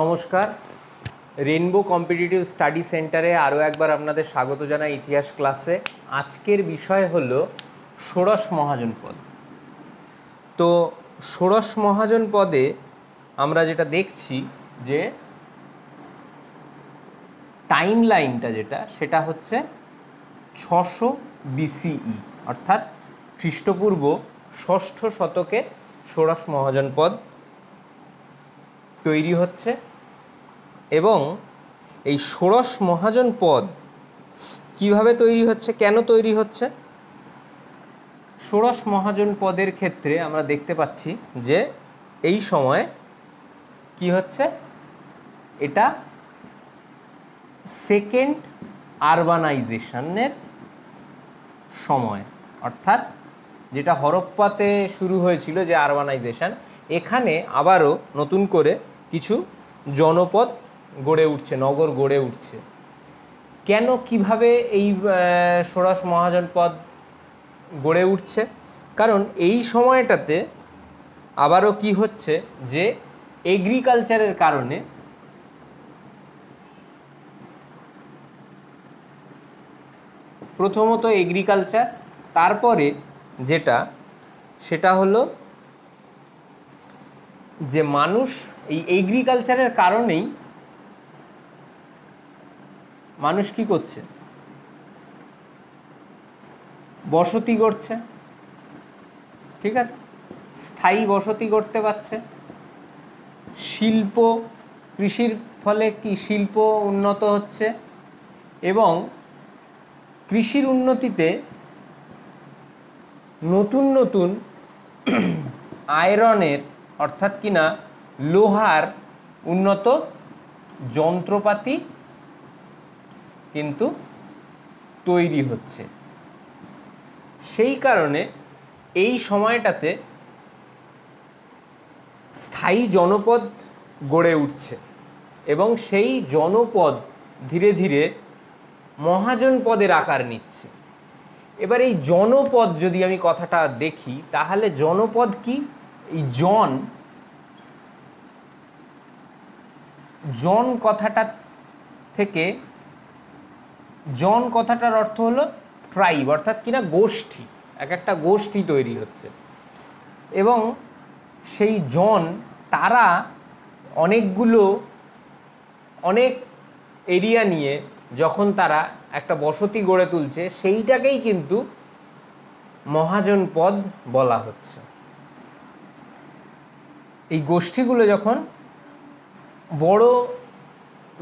নমস্কার rainbow competitive study সেন্টারে আরও একবার আপনাদের স্বাগত জানাই ইতিহাস ক্লাসে আজকের বিষয় হল ষোড়শ মহাজন পদ তো ষোড়শ মহাজন পদে আমরা যেটা দেখছি যে টাইম লাইনটা যেটা সেটা হচ্ছে ছশো বিসিই e, অর্থাৎ খ্রিস্টপূর্ব ষষ্ঠ শতকে ষোড়শ মহাজন পদ তৈরি হচ্ছে এবং এই ষোড়শ মহাজন পদ কিভাবে তৈরি হচ্ছে কেন তৈরি হচ্ছে ষোড়শ মহাজন পদের ক্ষেত্রে আমরা দেখতে পাচ্ছি যে এই সময় কি হচ্ছে এটা সেকেন্ড আরবানাইজেশনের সময় অর্থাৎ যেটা হরপ্পাতে শুরু হয়েছিল যে আরবানাইজেশন এখানে আবারও নতুন করে কিছু জনপদ গড়ে উঠছে নগর গড়ে উঠছে কেন কিভাবে এই ষোড়শ মহাজনপদ গড়ে উঠছে কারণ এই সময়টাতে আবারও কি হচ্ছে যে এগ্রিকালচারের কারণে প্রথমত এগ্রিকালচার তারপরে যেটা সেটা হলো যে মানুষ এই এগ্রিকালচারের কারণেই মানুষ কি করছে বসতি করছে ঠিক আছে স্থায়ী বসতি করতে পারছে শিল্প কৃষির ফলে কি শিল্প উন্নত হচ্ছে এবং কৃষির উন্নতিতে নতুন নতুন আয়রনের অর্থাৎ কিনা লোহার উন্নত যন্ত্রপাতি কিন্তু তৈরি হচ্ছে সেই কারণে এই সময়টাতে স্থায়ী জনপদ গড়ে উঠছে এবং সেই জনপদ ধীরে ধীরে মহাজন পদের আকার নিচ্ছে এবার এই জনপদ যদি আমি কথাটা দেখি তাহলে জনপদ কি এই জন জন কথাটা থেকে জন কথাটার অর্থ হলো ট্রাইব অর্থাৎ কিনা গোষ্ঠী এক একটা গোষ্ঠী তৈরি হচ্ছে এবং সেই জন তারা অনেকগুলো অনেক এরিয়া নিয়ে যখন তারা একটা বসতি গড়ে তুলছে সেইটাকেই কিন্তু মহাজন পদ বলা হচ্ছে এই গোষ্ঠীগুলো যখন বড়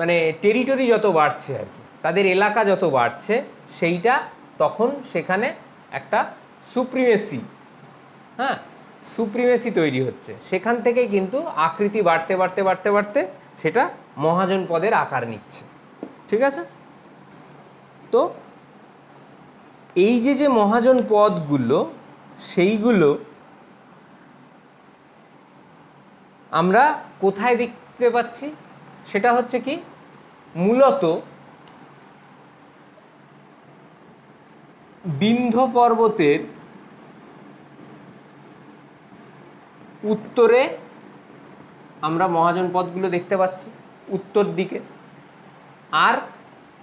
মানে টেরিটরি যত বাড়ছে আর কি তাদের এলাকা যত বাড়ছে সেইটা তখন সেখানে একটা সুপ্রিমেসি হ্যাঁ সুপ্রিমেসি তৈরি হচ্ছে সেখান থেকেই কিন্তু আকৃতি বাড়তে বাড়তে বাড়তে বাড়তে সেটা মহাজন পদের আকার নিচ্ছে ঠিক আছে তো এই যে যে মহাজন পদগুলো সেইগুলো আমরা কোথায় দেখ দেখতে পাচ্ছি সেটা হচ্ছে কি মূলত বিন্ধ্য পর্বতের উত্তরে আমরা মহাজন পদগুলো দেখতে পাচ্ছি উত্তর দিকে আর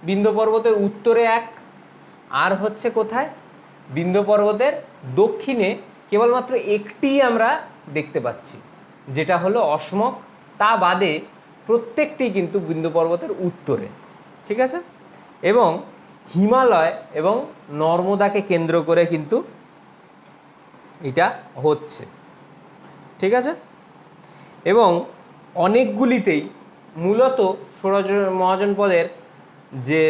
বিন্ধ্য পর্বতের উত্তরে এক আর হচ্ছে কোথায় বিন্ধ্য পর্বতের দক্ষিণে কেবলমাত্র একটি আমরা দেখতে পাচ্ছি যেটা হলো অসমক তা বাদে প্রত্যেকটি কিন্তু বিন্দু পর্বতের উত্তরে ঠিক আছে এবং হিমালয় এবং নর্মদাকে কেন্দ্র করে কিন্তু এটা হচ্ছে ঠিক আছে এবং অনেকগুলিতেই মূলত ষোড়জ মহাজনপদের যে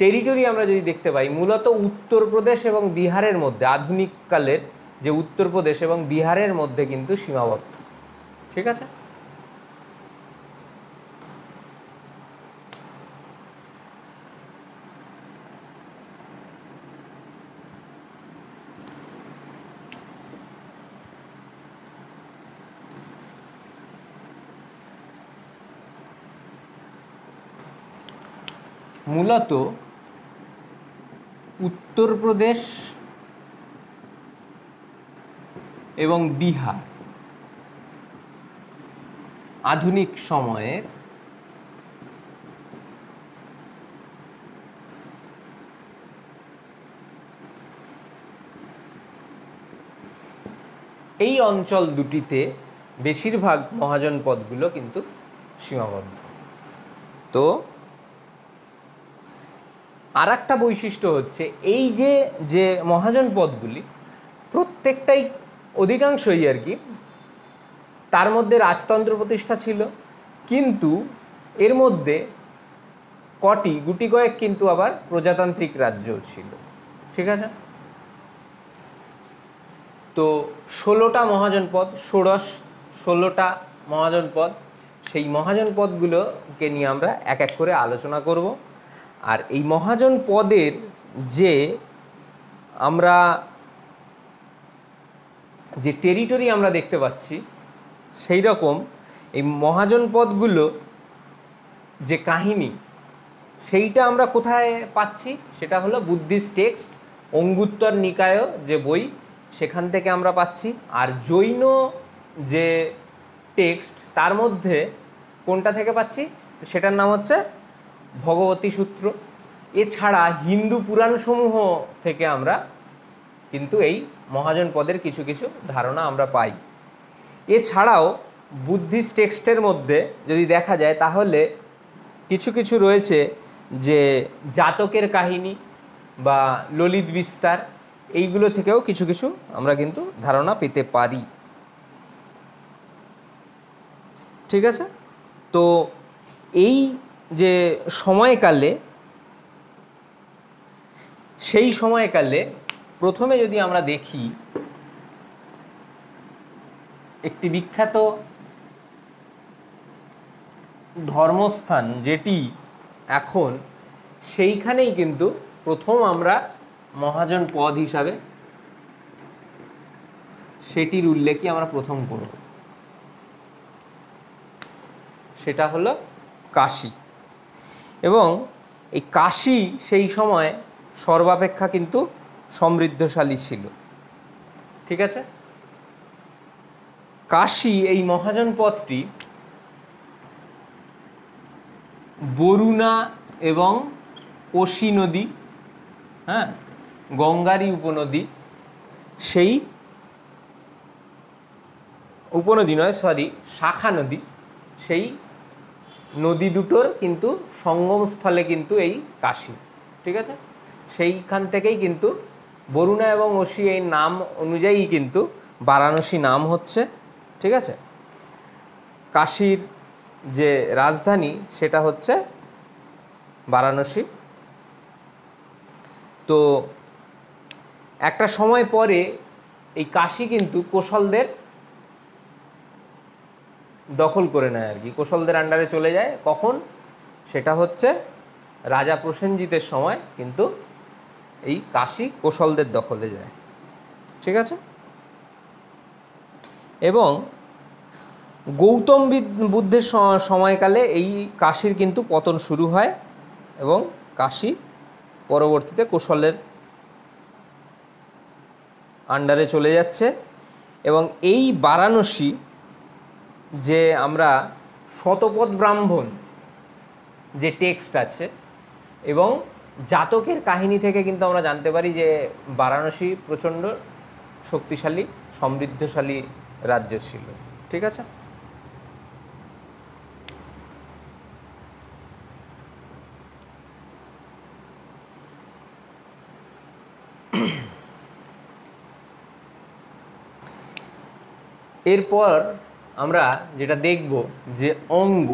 টেরিটরি আমরা যদি দেখতে পাই মূলত উত্তরপ্রদেশ এবং বিহারের মধ্যে আধুনিককালের যে উত্তরপ্রদেশ এবং বিহারের মধ্যে কিন্তু সীমাবদ্ধ ঠিক আছে মূলত উত্তরপ্রদেশ এবং বিহার আধুনিক সময়ের এই অঞ্চল দুটিতে বেশিরভাগ মহাজন পদগুলো কিন্তু সীমাবদ্ধ তো আর একটা বৈশিষ্ট্য হচ্ছে এই যে যে মহাজন পদগুলি প্রত্যেকটাই অধিকাংশই আর কি তার মধ্যে রাজতন্ত্র প্রতিষ্ঠা ছিল কিন্তু এর মধ্যে কটি গুটি কয়েক কিন্তু আবার প্রজাতান্ত্রিক রাজ্যও ছিল ঠিক আছে তো ষোলোটা মহাজন পদ ষোড়শ ষোলোটা মহাজন পদ সেই মহাজন পদগুলোকে নিয়ে আমরা এক এক করে আলোচনা করবো আর এই মহাজন পদের যে আমরা যে টেরিটরি আমরা দেখতে পাচ্ছি সেই রকম এই মহাজন পদগুলো যে কাহিনী সেইটা আমরা কোথায় পাচ্ছি সেটা হলো বুদ্ধিস্ট টেক্সট অঙ্গুত্তর নিকায় যে বই সেখান থেকে আমরা পাচ্ছি আর জৈন যে টেক্সট তার মধ্যে কোনটা থেকে পাচ্ছি সেটার নাম হচ্ছে ভগবতী সূত্র এছাড়া হিন্দু পুরাণসমূহ থেকে আমরা কিন্তু এই মহাজন পদের কিছু কিছু ধারণা আমরা পাই এছাড়াও বুদ্ধিস্ট টেক্সটের মধ্যে যদি দেখা যায় তাহলে কিছু কিছু রয়েছে যে জাতকের কাহিনী বা ললিত বিস্তার এইগুলো থেকেও কিছু কিছু আমরা কিন্তু ধারণা পেতে পারি ঠিক আছে তো এই যে সময়কালে সেই সময়কালে প্রথমে যদি আমরা দেখি একটি বিখ্যাত ধর্মস্থান যেটি এখন সেইখানেই কিন্তু প্রথম আমরা মহাজন পদ হিসাবে সেটির উল্লেখই আমরা প্রথম করব সেটা হলো কাশী এবং এই কাশি সেই সময় সর্বাপেক্ষা কিন্তু সমৃদ্ধশালী ছিল ঠিক আছে কাশি এই মহাজন পথটি বরুণা এবং কোশি নদী হ্যাঁ গঙ্গারি উপনদী সেই উপনদী নয় সরি শাখা নদী সেই নদী দুটোর কিন্তু সঙ্গমস্থলে কিন্তু এই কাশী ঠিক আছে সেইখান থেকেই কিন্তু বরুণা এবং অসি এই নাম অনুযায়ী কিন্তু বারাণসী নাম হচ্ছে ঠিক আছে কাশীর যে রাজধানী সেটা হচ্ছে বারাণসী তো একটা সময় পরে এই কাশী কিন্তু কোশলদের দখল করে নেয় আর কি কোশলদের আন্ডারে চলে যায় কখন সেটা হচ্ছে রাজা প্রসেনজিতের সময় কিন্তু এই কাশি কোশলদের দখলে যায় ঠিক আছে এবং গৌতম বুদ্ধের সময়কালে এই কাশির কিন্তু পতন শুরু হয় এবং কাশি পরবর্তীতে কোশলের আন্ডারে চলে যাচ্ছে এবং এই বারাণসী যে আমরা শতপথ ব্রাহ্মণ যে টেক্সট আছে এবং জাতকের কাহিনী থেকে কিন্তু আমরা জানতে পারি যে বারাণসী প্রচণ্ড শক্তিশালী সমৃদ্ধশালী রাজ্য ছিল ঠিক আছে এরপর আমরা যেটা দেখব যে অঙ্গ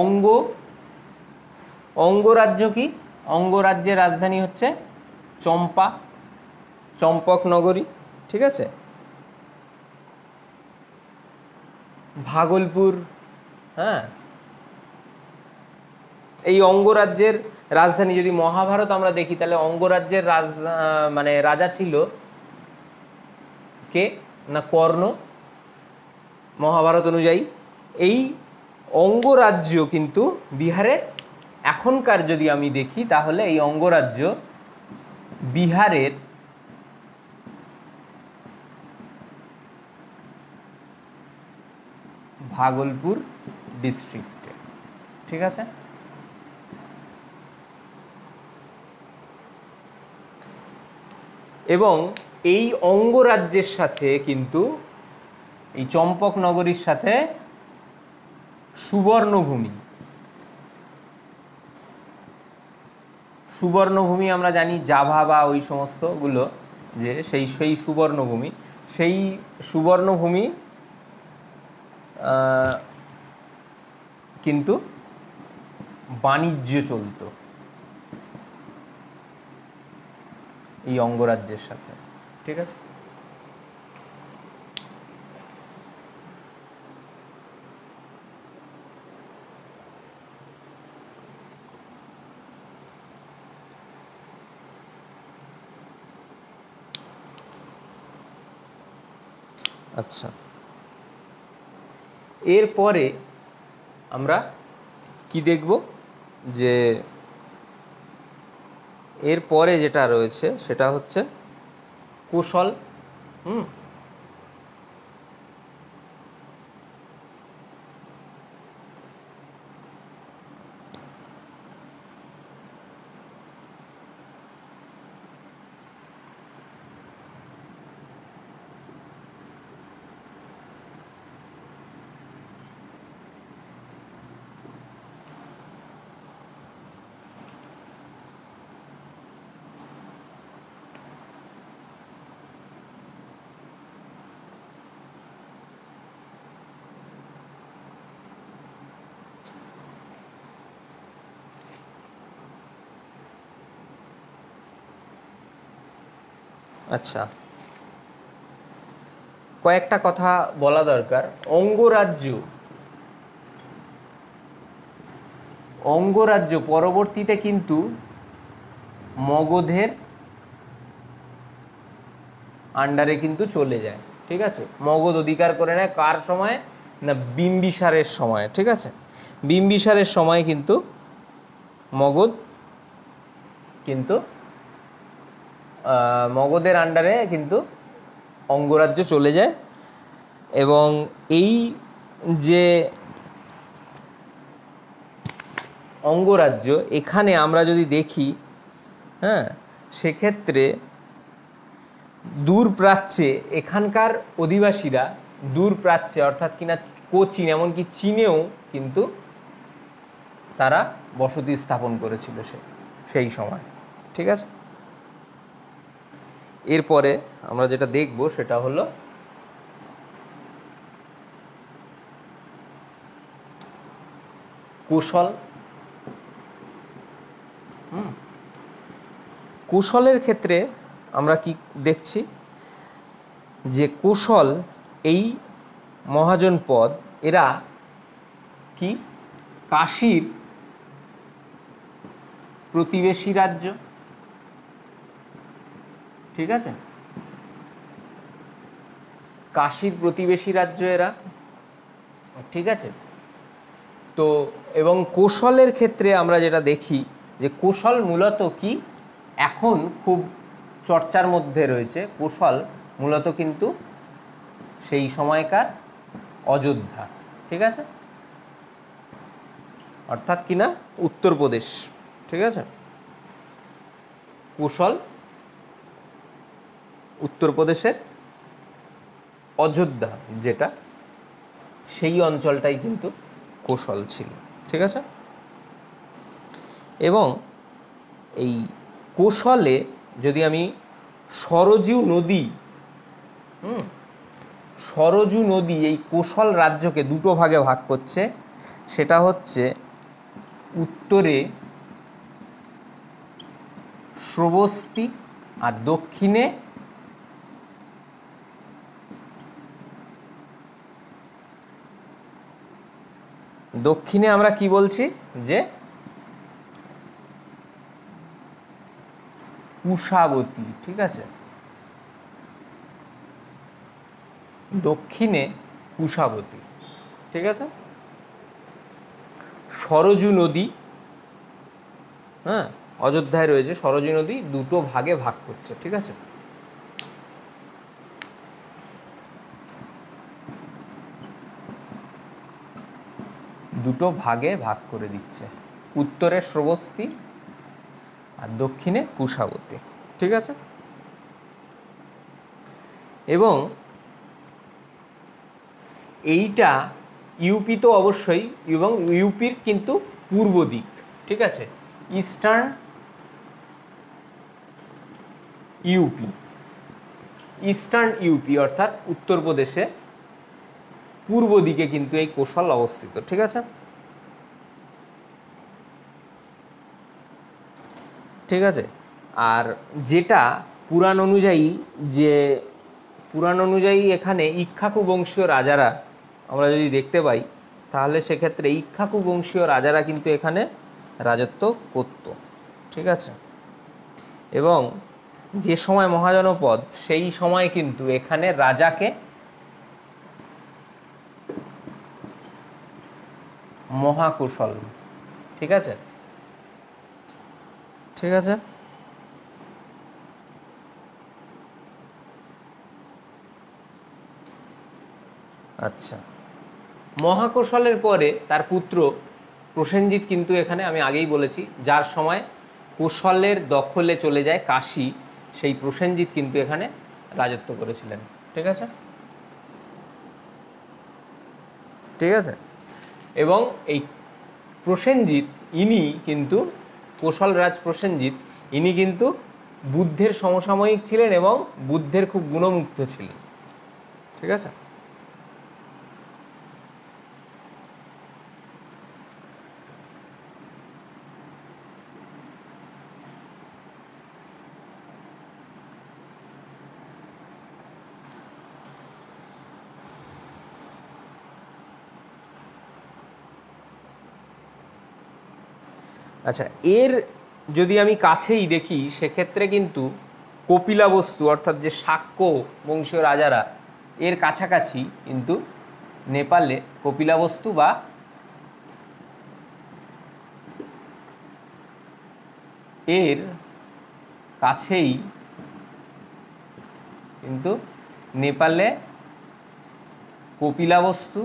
অঙ্গ অঙ্গরাজ্য কি অঙ্গরাজ্যের রাজধানী হচ্ছে চম্পা চম্পক নগরী ঠিক আছে ভাগলপুর হ্যাঁ এই অঙ্গরাজ্যের রাজধানী যদি মহাভারত আমরা দেখি তাহলে অঙ্গরাজ্যের রাজ মানে রাজা ছিল কে না কর্ণ মহাভারত অনুযায়ী এই অঙ্গরাজ্য কিন্তু বিহারের এখনকার যদি আমি দেখি তাহলে এই অঙ্গরাজ্য বিহারের ভাগলপুর ডিস্ট্রিক্টে ঠিক আছে এবং এই অঙ্গরাজ্যের সাথে কিন্তু এই চম্পক নগরীর সাথে সুবর্ণভূমি সুবর্ণভূমি আমরা জানি জাভা বা ওই সমস্তগুলো যে সেই সেই সুবর্ণভূমি সেই সুবর্ণভূমি কিন্তু বাণিজ্য চলত এই অঙ্গরাজ্যের সাথে ঠিক আছে আচ্ছা এরপরে আমরা কি দেখব যে এরপরে যেটা রয়েছে সেটা হচ্ছে কুশল হুম আচ্ছা কয়েকটা কথা বলা দরকার অঙ্গরাজ্য অঙ্গরাজ্য পরবর্তীতে কিন্তু মগধের আন্ডারে কিন্তু চলে যায় ঠিক আছে মগধ অধিকার করে নেয় কার সময় না বিম্বিসারের সময় ঠিক আছে বিম্বিসারের সময় কিন্তু মগধ কিন্তু মগধের আন্ডারে কিন্তু অঙ্গরাজ্য চলে যায় এবং এই যে অঙ্গরাজ্য এখানে আমরা যদি দেখি হ্যাঁ সেক্ষেত্রে দূর প্রাচ্যে এখানকার অধিবাসীরা দূর প্রাচ্যে অর্থাৎ কিনা কোচিন এমনকি চীনেও কিন্তু তারা বসতি স্থাপন করেছিল সে সেই সময় ঠিক আছে এরপরে আমরা যেটা দেখব সেটা হলো কুশল কুশলের ক্ষেত্রে আমরা কি দেখছি যে কুশল এই মহাজন পদ এরা কি কাশীর প্রতিবেশী রাজ্য ঠিক আছে কাশীর প্রতিবেশী রাজ্য এরা ঠিক আছে তো এবং কৌশলের ক্ষেত্রে আমরা যেটা দেখি যে কৌশল মূলত কি এখন খুব চর্চার মধ্যে রয়েছে কৌশল মূলত কিন্তু সেই সময়কার অযোধ্যা ঠিক আছে অর্থাৎ কিনা উত্তরপ্রদেশ ঠিক আছে কৌশল উত্তরপ্রদেশের অযোধ্যা যেটা সেই অঞ্চলটাই কিন্তু কোশল ছিল ঠিক আছে এবং এই কোশলে যদি আমি সরজু নদী হুম সরজু নদী এই কোশল রাজ্যকে দুটো ভাগে ভাগ করছে সেটা হচ্ছে উত্তরে শ্রবস্তি আর দক্ষিণে দক্ষিণে আমরা কি বলছি যে উষাবতী ঠিক আছে দক্ষিণে উষাবতী ঠিক আছে সরজু নদী হ্যাঁ অযোধ্যায় রয়েছে সরজু নদী দুটো ভাগে ভাগ করছে ঠিক আছে দুটো ভাগে ভাগ করে দিচ্ছে উত্তরে শ্রবস্তী আর দক্ষিণে কুশাবতী ঠিক আছে এবং এইটা ইউপি তো অবশ্যই এবং ইউপির কিন্তু পূর্ব দিক ঠিক আছে ইস্টার্ন ইউপি ইস্টার্ন ইউপি অর্থাৎ উত্তরপ্রদেশে পূর্ব দিকে কিন্তু এই কৌশল অবস্থিত ঠিক আছে ঠিক আছে আর যেটা পুরাণ অনুযায়ী যে পুরাণ অনুযায়ী এখানে ইক্ষাকু বংশীয় রাজারা আমরা যদি দেখতে পাই তাহলে সেক্ষেত্রে ইক্ষাকু বংশীয় রাজারা কিন্তু এখানে রাজত্ব করত ঠিক আছে এবং যে সময় মহাজনপদ সেই সময় কিন্তু এখানে রাজাকে মহাকুশল ঠিক আছে ঠিক আছে আচ্ছা মহাকৌশলের পরে তার পুত্র প্রসেনজিৎ কিন্তু এখানে আমি আগেই বলেছি যার সময় কৌশলের দখলে চলে যায় কাশি সেই প্রসেনজিৎ কিন্তু এখানে রাজত্ব করেছিলেন ঠিক আছে ঠিক আছে এবং এই প্রসেনজিৎ ইনি কিন্তু কোশল রাজ প্রসেনজিৎ ইনি কিন্তু বুদ্ধের সমসাময়িক ছিলেন এবং বুদ্ধের খুব গুণমুক্ত ছিলেন ঠিক আছে আচ্ছা এর যদি আমি কাছেই দেখি সেক্ষেত্রে কিন্তু কপিলা বস্তু অর্থাৎ যে শাক্য বংশীয় রাজারা এর কাছাকাছি কিন্তু নেপালে কপিলা বস্তু বা এর কাছেই কিন্তু নেপালে কপিলা বস্তু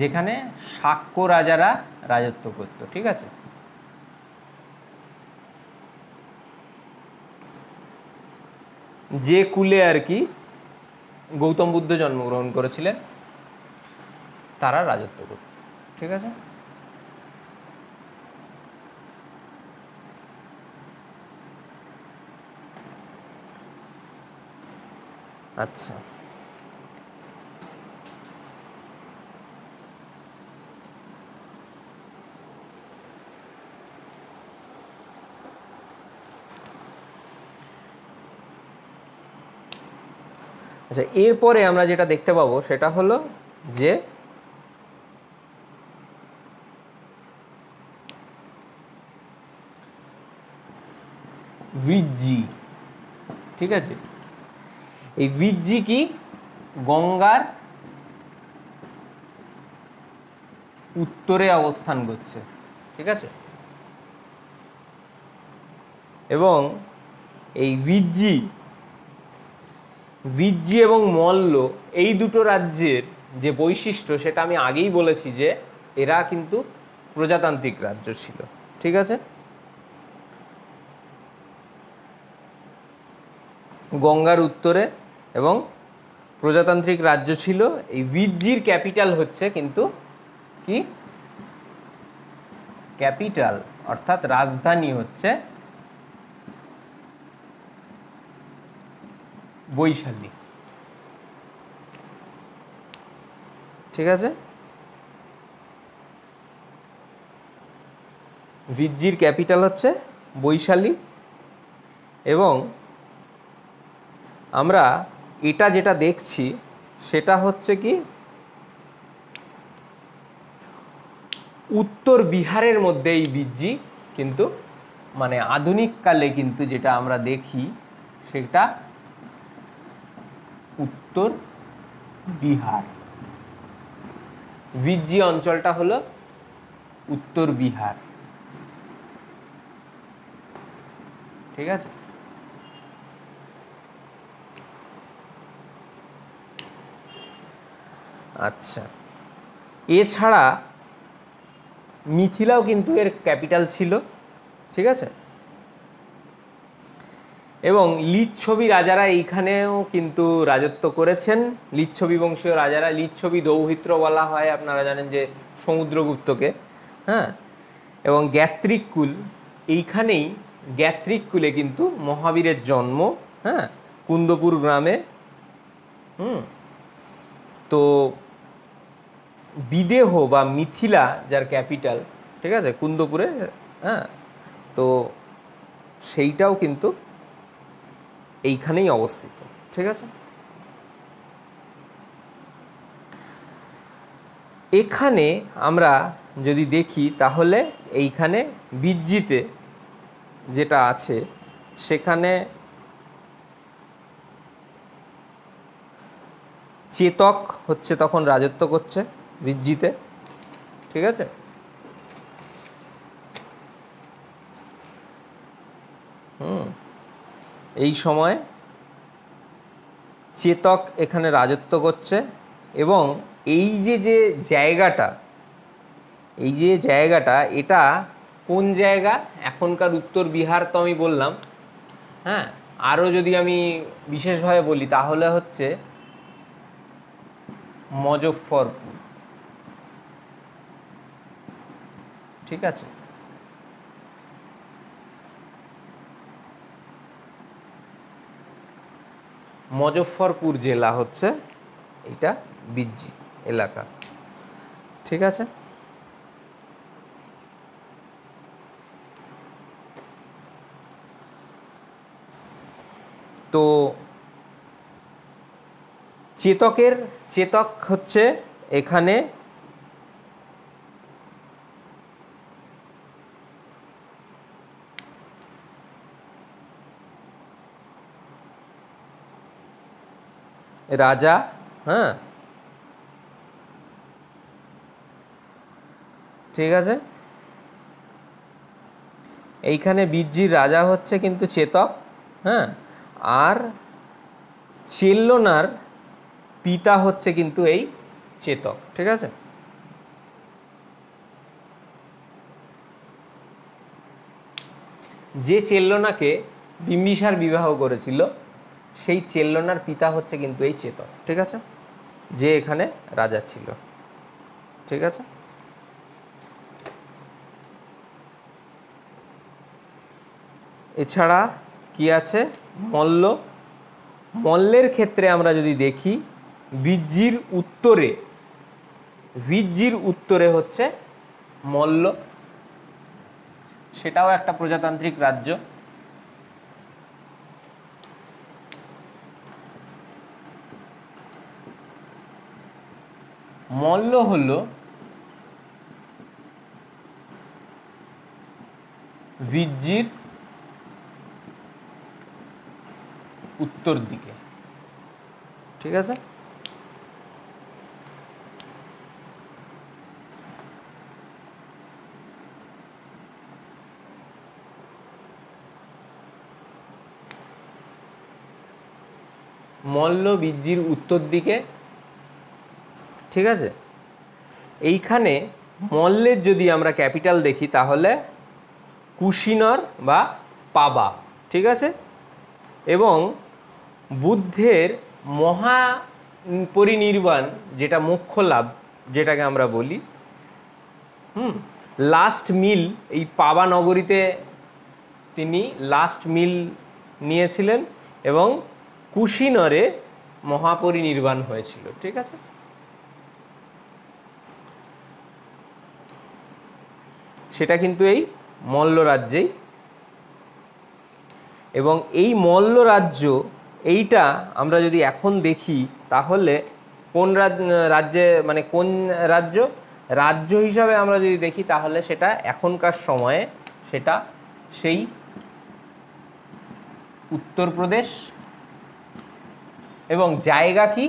যেখানে শাক্য রাজারা রাজত্ব করত ঠিক আছে যে কুলে আর কি গৌতম বুদ্ধ জন্মগ্রহণ করেছিলেন তারা রাজত্ব করত ঠিক আছে আচ্ছা আচ্ছা এরপরে আমরা যেটা দেখতে পাবো সেটা হলো যে বিজি ঠিক আছে এই বিজি কি গঙ্গার উত্তরে অবস্থান করছে ঠিক আছে এবং এই বিজি ভিজ্জি এবং মল্ল এই দুটো রাজ্যের যে বৈশিষ্ট্য সেটা আমি আগেই বলেছি যে এরা কিন্তু প্রজাতান্ত্রিক রাজ্য ছিল ঠিক আছে গঙ্গার উত্তরে এবং প্রজাতান্ত্রিক রাজ্য ছিল এই ভিজ্জির ক্যাপিটাল হচ্ছে কিন্তু কি ক্যাপিটাল অর্থাৎ রাজধানী হচ্ছে বৈশালী ঠিক আছে ভিজ্জির ক্যাপিটাল হচ্ছে বৈশালী এবং আমরা এটা যেটা দেখছি সেটা হচ্ছে কি উত্তর বিহারের মধ্যে এই বীজজি কিন্তু মানে আধুনিককালে কিন্তু যেটা আমরা দেখি সেটা উত্তর বিহার বিজি অঞ্চলটা হলো উত্তর বিহার ঠিক আছে আচ্ছা এছাড়া মিথিলাও কিন্তু এর ক্যাপিটাল ছিল ঠিক আছে এবং লিচ্ছবি রাজারা এইখানেও কিন্তু রাজত্ব করেছেন লিচ্ছবি বংশীয় রাজারা লিচ্ছবি দৌহিত্র বলা হয় আপনারা জানেন যে সমুদ্রগুপ্তকে হ্যাঁ এবং গ্যাত্রিক কুল এইখানেই গ্যাত্রিক কুলে কিন্তু মহাবীরের জন্ম হ্যাঁ কুন্দপুর গ্রামে হুম তো বিদেহ বা মিথিলা যার ক্যাপিটাল ঠিক আছে কুন্দপুরে হ্যাঁ তো সেইটাও কিন্তু এইখানেই অবস্থিত ঠিক আছে এখানে আমরা যদি দেখি তাহলে এইখানে বিজ্জিতে যেটা আছে সেখানে চেতক হচ্ছে তখন রাজত্ব করছে বিজ্জিতে ঠিক আছে হুম এই সময় চেতক এখানে রাজত্ব করছে এবং এই যে যে জায়গাটা এই যে জায়গাটা এটা কোন জায়গা এখনকার উত্তর বিহার তো আমি বললাম হ্যাঁ আরও যদি আমি বিশেষভাবে বলি তাহলে হচ্ছে মজফরপুর ঠিক আছে মজফ্ফরপুর জেলা হচ্ছে এটা বিজ্জি এলাকা ঠিক আছে তো চেতকের চেতক হচ্ছে এখানে রাজা হ্যাঁ ঠিক আছে এইখানে বীরজির রাজা হচ্ছে কিন্তু চেতক হ্যাঁ আর চেল্লনার পিতা হচ্ছে কিন্তু এই চেতক ঠিক আছে যে চেল্লনাকে বিম্বিসার বিবাহ করেছিল সেই চেল্লনার পিতা হচ্ছে কিন্তু এই চেতন ঠিক আছে যে এখানে রাজা ছিল ঠিক আছে এছাড়া কি আছে মল্ল মল্লের ক্ষেত্রে আমরা যদি দেখি বীর্যির উত্তরে বীর্যির উত্তরে হচ্ছে মল্ল সেটাও একটা প্রজাতান্ত্রিক রাজ্য মল্ল হল ভিজ্জির উত্তর দিকে ঠিক আছে মল্ল বীর্যির উত্তর দিকে ঠিক আছে এইখানে মল্লের যদি আমরা ক্যাপিটাল দেখি তাহলে কুশিনর বা পাবা ঠিক আছে এবং বুদ্ধের মহা পরিনির্বাণ যেটা মুখ্য লাভ যেটাকে আমরা বলি হুম লাস্ট মিল এই পাবা নগরীতে তিনি লাস্ট মিল নিয়েছিলেন এবং কুশিনরে মহাপরিনির্বাণ হয়েছিল ঠিক আছে সেটা কিন্তু এই মল্ল রাজ্যেই এবং এই মল্ল রাজ্য এইটা আমরা যদি এখন দেখি তাহলে কোন রাজ্যে মানে কোন রাজ্য রাজ্য হিসাবে আমরা যদি দেখি তাহলে সেটা এখনকার সময়ে সেটা সেই উত্তরপ্রদেশ এবং জায়গা কি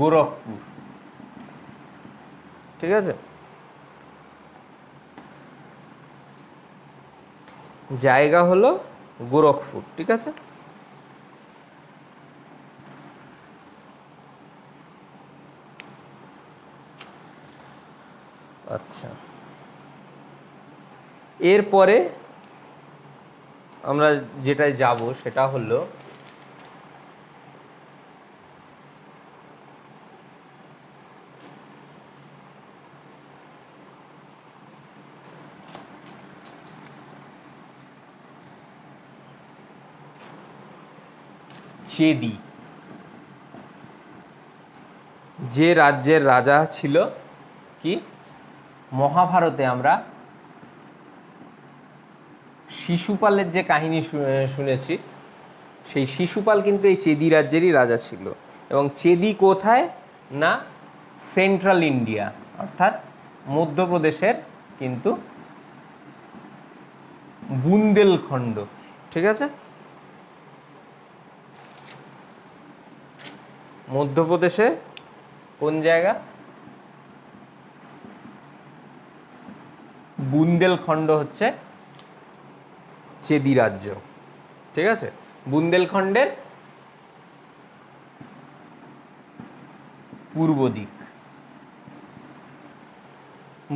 গোরখপুর ঠিক আছে জায়গা হলো গোরখপুর ঠিক আছে আচ্ছা এরপরে আমরা যেটায় যাব সেটা হলো চেদি যে রাজ্যের রাজা ছিল কি মহাভারতে আমরা শিশুপালের যে কাহিনী শুনেছি সেই শিশুপাল কিন্তু এই চেদি রাজ্যেরই রাজা ছিল এবং চেদি কোথায় না সেন্ট্রাল ইন্ডিয়া অর্থাৎ মধ্যপ্রদেশের কিন্তু বুন্দেলখণ্ড ঠিক আছে মধ্যপ্রদেশে কোন জায়গা বুন্দেলখণ্ড হচ্ছে চেদি রাজ্য ঠিক আছে বুন্দেলখণ্ডের পূর্ব দিক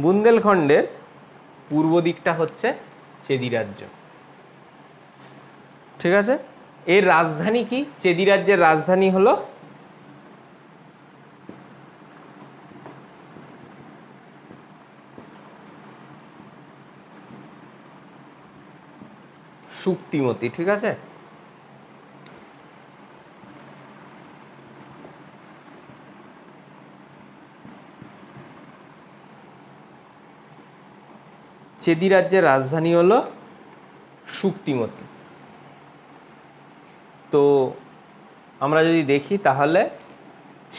বুন্দেলখণ্ডের পূর্ব দিকটা হচ্ছে চেদি রাজ্য ঠিক আছে এর রাজধানী কি চেদি রাজ্যের রাজধানী হলো শুক্তিমতি ঠিক আছে চেদি রাজ্যের রাজধানী হলো শুক্তিমতি তো আমরা যদি দেখি তাহলে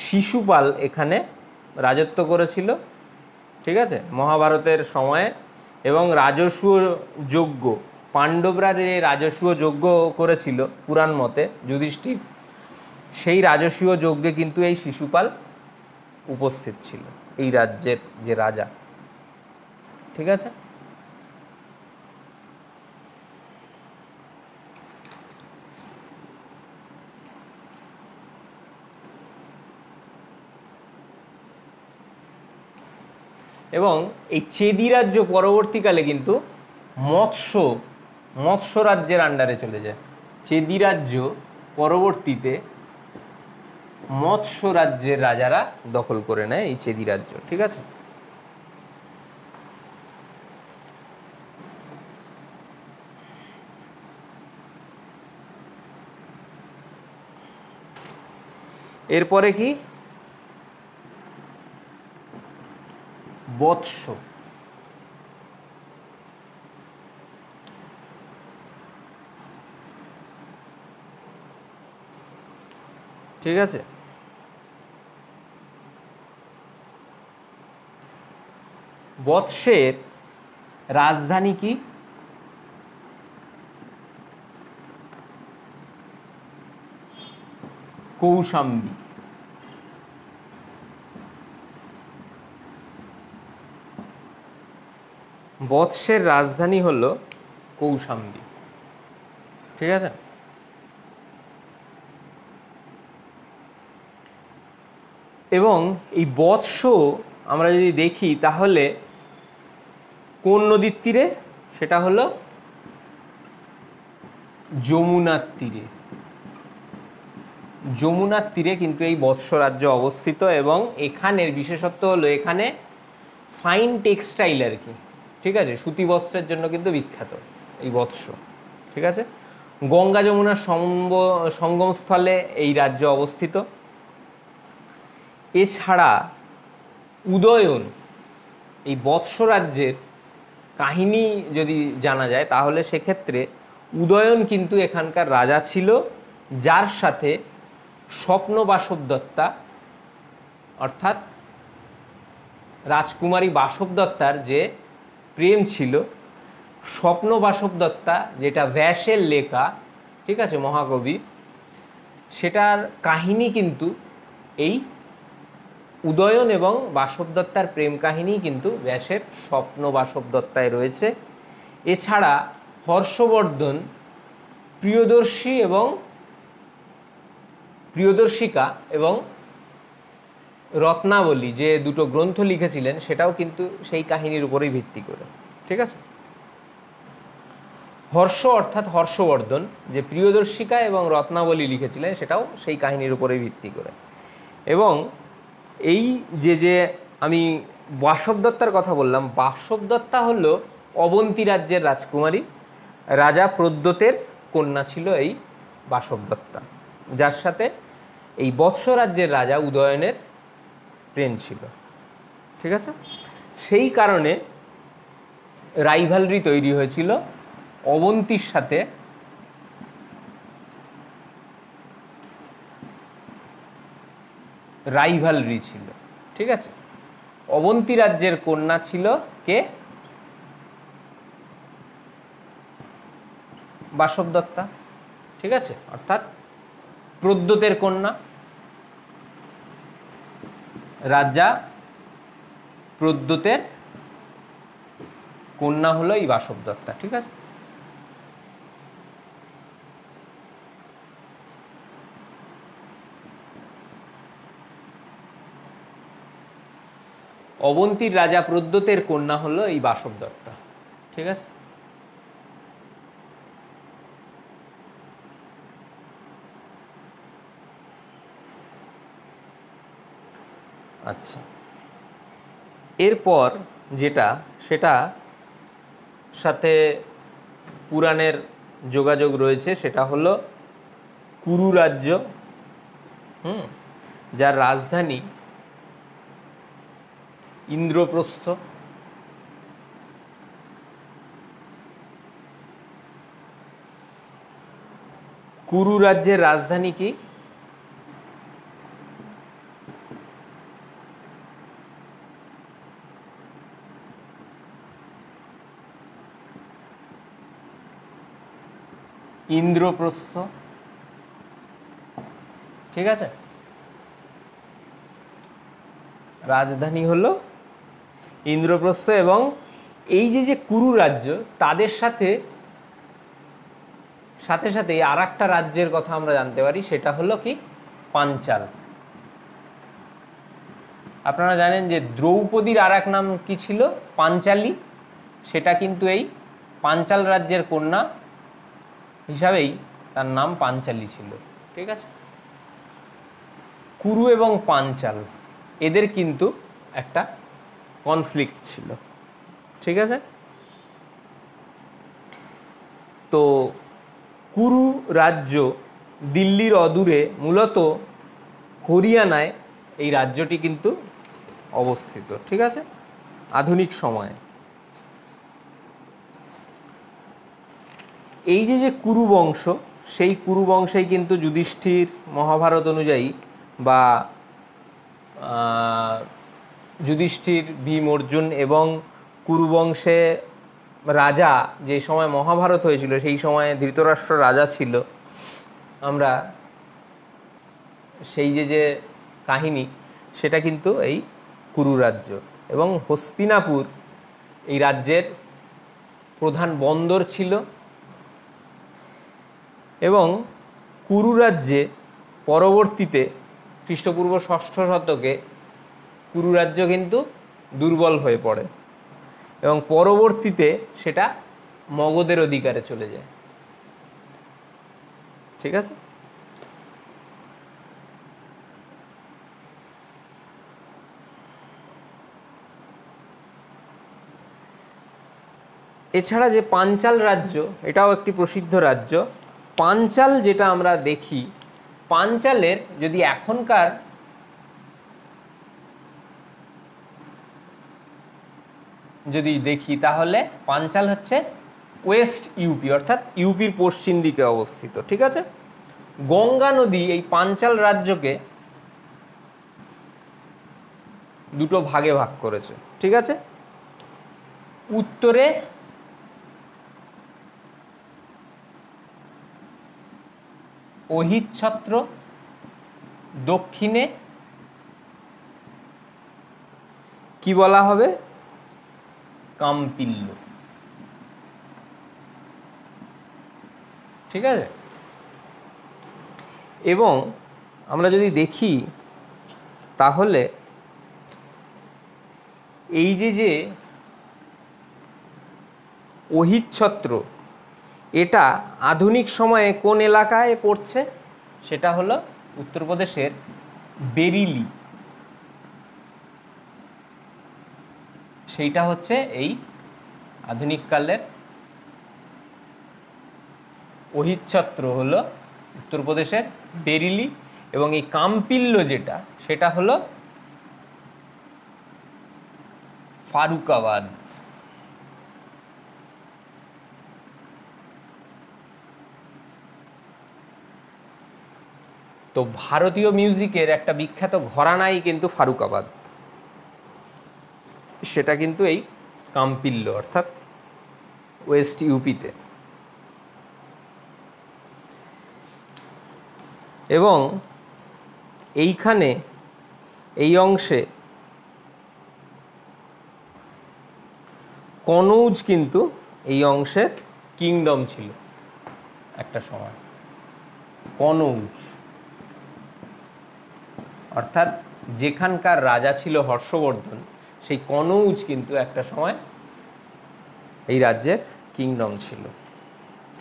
শিশুপাল এখানে রাজত্ব করেছিল ঠিক আছে মহাভারতের সময়ে এবং রাজস্ব যোগ্য পাণ্ডবরা যে রাজস্বীয় যজ্ঞ করেছিল পুরাণ মতে যুধিষ্ঠির সেই রাজস্বীয় যজ্ঞে কিন্তু এই শিশুপাল উপস্থিত ছিল এই রাজ্যের যে রাজা ঠিক আছে এবং এই চেদি রাজ্য পরবর্তীকালে কিন্তু মৎস্য মৎস্য রাজ্যের আন্ডারে চলে যায় চেদি রাজ্য পরবর্তীতে মৎস্য রাজ্যের রাজারা দখল করে নেয় এই চেদি রাজ্য ঠিক আছে এরপরে কি বৎস ঠিক আছে বৎসের রাজধানী কি কৌশাম্বী বৎসের রাজধানী হল কৌশাম্বী ঠিক আছে এবং এই বৎস আমরা যদি দেখি তাহলে কোন নদীর তীরে সেটা হলো যমুনার তীরে যমুনার তীরে কিন্তু এই বৎস রাজ্য অবস্থিত এবং এখানের বিশেষত্ব হলো এখানে ফাইন টেক্সটাইল আর কি ঠিক আছে সুতি বস্ত্রের জন্য কিন্তু বিখ্যাত এই বৎস ঠিক আছে গঙ্গা যমুনার সঙ্গমস্থলে এই রাজ্য অবস্থিত এছাড়া উদয়ন এই বৎসরাজ্যের কাহিনী যদি জানা যায় তাহলে সেক্ষেত্রে উদয়ন কিন্তু এখানকার রাজা ছিল যার সাথে স্বপ্নবাসবদত্তা অর্থাৎ রাজকুমারী বাসবদত্তার যে প্রেম ছিল স্বপ্ন বাসবদত্তা যেটা ব্যাসের লেখা ঠিক আছে মহাকবি সেটার কাহিনী কিন্তু এই উদয়ন এবং বাসবদত্তার প্রেম কাহিনী কিন্তু ব্যাসের স্বপ্ন বাসবদত্তায় রয়েছে এছাড়া হর্ষবর্ধন প্রিয়দর্শী এবং প্রিয়দর্শিকা এবং রত্নাবলী যে দুটো গ্রন্থ লিখেছিলেন সেটাও কিন্তু সেই কাহিনীর উপরেই ভিত্তি করে ঠিক আছে হর্ষ অর্থাৎ হর্ষবর্ধন যে প্রিয়দর্শিকা এবং রত্নাবলী লিখেছিলেন সেটাও সেই কাহিনীর উপরেই ভিত্তি করে এবং এই যে যে আমি বাসব দত্তার কথা বললাম বাসব দত্তা হল অবন্তী রাজ্যের রাজকুমারী রাজা প্রদ্যোতের কন্যা ছিল এই বাসব দত্তা যার সাথে এই বৎস রাজ্যের রাজা উদয়নের প্রেম ছিল ঠিক আছে সেই কারণে রাইভালরি তৈরি হয়েছিল অবন্তীর সাথে রাইভালরি ছিল ঠিক আছে অবন্তী রাজ্যের কন্যা ছিল কে বাসব দত্তা ঠিক আছে অর্থাৎ প্রদ্যোতের কন্যা রাজা প্রদ্যোতের কন্যা হলো এই বাসব দত্তা ঠিক আছে অবন্তীর রাজা প্রদ্যোতের কন্যা হলো এই বাসবদত্তা ঠিক আছে আচ্ছা এরপর যেটা সেটা সাথে পুরাণের যোগাযোগ রয়েছে সেটা হলো কুরু রাজ্য হুম যার রাজধানী ইন্দ্রপ্রস্থ কুরু রাজ্যের রাজধানী কি ইন্দ্রপ্রস্থ ঠিক আছে রাজধানী হলো ইন্দ্রপ্রস্থ এবং এই যে যে কুরু রাজ্য তাদের সাথে সাথে সাথে আর একটা রাজ্যের কথা আমরা জানতে পারি সেটা হলো কি পাঞ্চাল আপনারা জানেন যে দ্রৌপদীর আর এক নাম কি ছিল পাঞ্চালী সেটা কিন্তু এই পাঞ্চাল রাজ্যের কন্যা হিসাবেই তার নাম পাঞ্চালী ছিল ঠিক আছে কুরু এবং পাঞ্চাল এদের কিন্তু একটা কনফ্লিক্ট ছিল ঠিক আছে তো কুরু রাজ্য দিল্লির অদূরে মূলত হরিয়ানায় এই রাজ্যটি কিন্তু অবস্থিত ঠিক আছে আধুনিক সময়ে এই যে যে কুরু বংশ সেই কুরু বংশেই কিন্তু যুধিষ্ঠির মহাভারত অনুযায়ী বা যুধিষ্ঠির ভীম অর্জুন এবং কুরুবংশে রাজা যে সময় মহাভারত হয়েছিল সেই সময়ে ধৃতরাষ্ট্র রাজা ছিল আমরা সেই যে যে কাহিনী সেটা কিন্তু এই কুরু রাজ্য এবং হস্তিনাপুর এই রাজ্যের প্রধান বন্দর ছিল এবং কুরু রাজ্যে পরবর্তীতে খ্রিস্টপূর্ব ষষ্ঠ শতকে কুরু রাজ্য কিন্তু দুর্বল হয়ে পড়ে এবং পরবর্তীতে সেটা মগধের অধিকারে চলে যায় ঠিক আছে এছাড়া যে পাঞ্চাল রাজ্য এটাও একটি প্রসিদ্ধ রাজ্য পাঞ্চাল যেটা আমরা দেখি পাঞ্চালের যদি এখনকার যদি দেখি তাহলে পাঞ্চাল হচ্ছে ওয়েস্ট ইউপি অর্থাৎ ইউপির পশ্চিম দিকে অবস্থিত ঠিক আছে গঙ্গা নদী এই পাঞ্চাল রাজ্যকে দুটো ভাগে ভাগ করেছে ঠিক আছে উত্তরে অহিচ্ছত্র দক্ষিণে কি বলা হবে কামপিল্ল ঠিক আছে এবং আমরা যদি দেখি তাহলে এই যে যে অহিচ্ছত্র এটা আধুনিক সময়ে কোন এলাকায় পড়ছে সেটা হলো উত্তরপ্রদেশের বেরিলি সেইটা হচ্ছে এই আধুনিককালের অহিচ্ছত্র হলো উত্তরপ্রদেশের বেরিলি এবং এই কাম্পিল্য যেটা সেটা হলো ফারুকাবাদ তো ভারতীয় মিউজিকের একটা বিখ্যাত ঘরানাই কিন্তু ফারুকাবাদ সেটা কিন্তু এই কাম্পিল্য অর্থাৎ ওয়েস্ট ইউপিতে এবং এইখানে এই অংশে কনৌজ কিন্তু এই অংশের কিংডম ছিল একটা সময় কনৌজ অর্থাৎ যেখানকার রাজা ছিল হর্ষবর্ধন সেই কনৌজ কিন্তু একটা সময় এই রাজ্যের কিংডম ছিল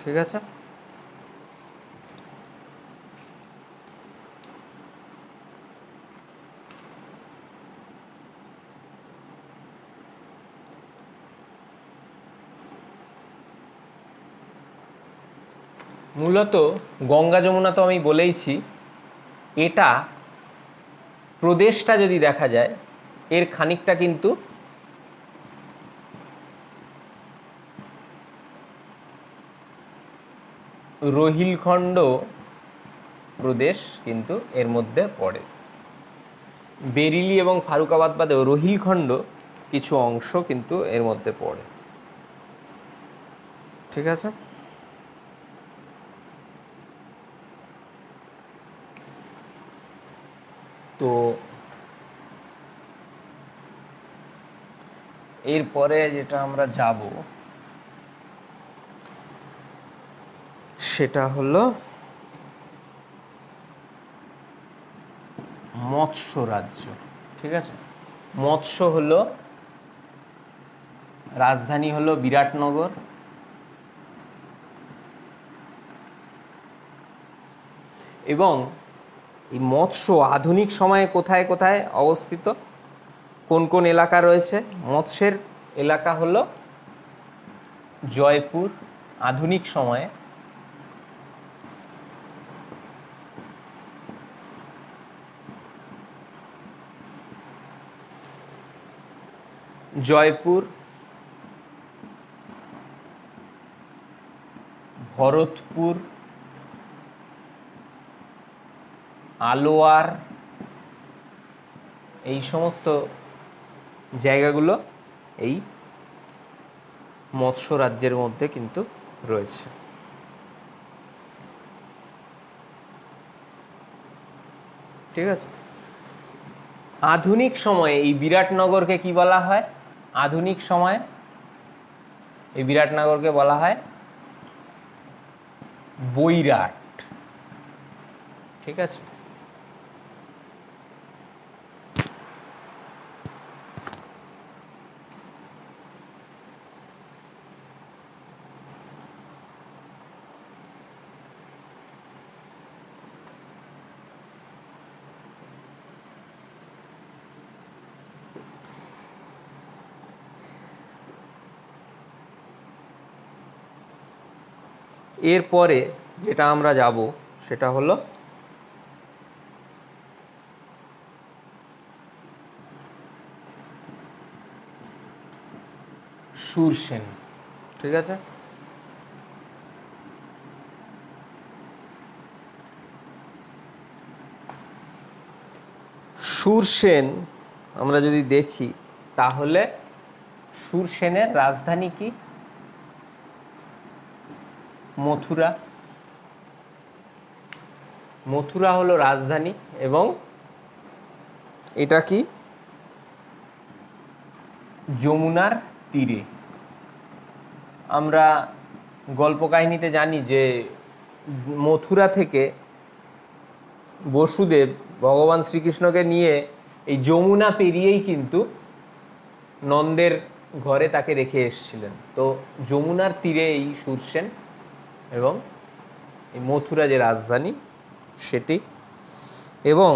ঠিক আছে মূলত গঙ্গা যমুনা তো আমি বলেইছি এটা প্রদেশটা যদি দেখা যায় এর খানিকটা কিন্তু রোহিলখণ্ড প্রদেশ কিন্তু এর মধ্যে পড়ে বেরিলি এবং ফারুকাবাদ বাদে রোহিলখণ্ড কিছু অংশ কিন্তু এর মধ্যে পড়ে ঠিক আছে তো এরপরে যেটা আমরা যাব সেটা হলো মৎস্য রাজ্য ঠিক আছে মৎস্য হলো রাজধানী হলো বিরাটনগর এবং এই মৎস্য আধুনিক সময়ে কোথায় কোথায় অবস্থিত কোন কোন এলাকা রয়েছে মৎস্যের এলাকা হল জয়পুর আধুনিক সময়ে জয়পুর ভরতপুর আলোয়ার এই সমস্ত জায়গাগুলো এই মৎস্য রাজ্যের মধ্যে কিন্তু রয়েছে ঠিক আছে আধুনিক সময়ে এই বিরাটনগরকে কি বলা হয় আধুনিক সময়ে এই বিরাটনগরকে বলা হয় বৈরাট ঠিক আছে এরপরে যেটা আমরা যাব সেটা হলো সুরসেন ঠিক আছে সুরসেন আমরা যদি দেখি তাহলে সুরসেনের রাজধানী কি মথুরা মথুরা হলো রাজধানী এবং এটা কি যমুনার তীরে আমরা গল্প কাহিনীতে জানি যে মথুরা থেকে বসুদেব ভগবান শ্রীকৃষ্ণকে নিয়ে এই যমুনা পেরিয়েই কিন্তু নন্দের ঘরে তাকে রেখে এসেছিলেন তো যমুনার তীরে এই সুরসেন এবং এই মথুরা যে রাজধানী সেটি এবং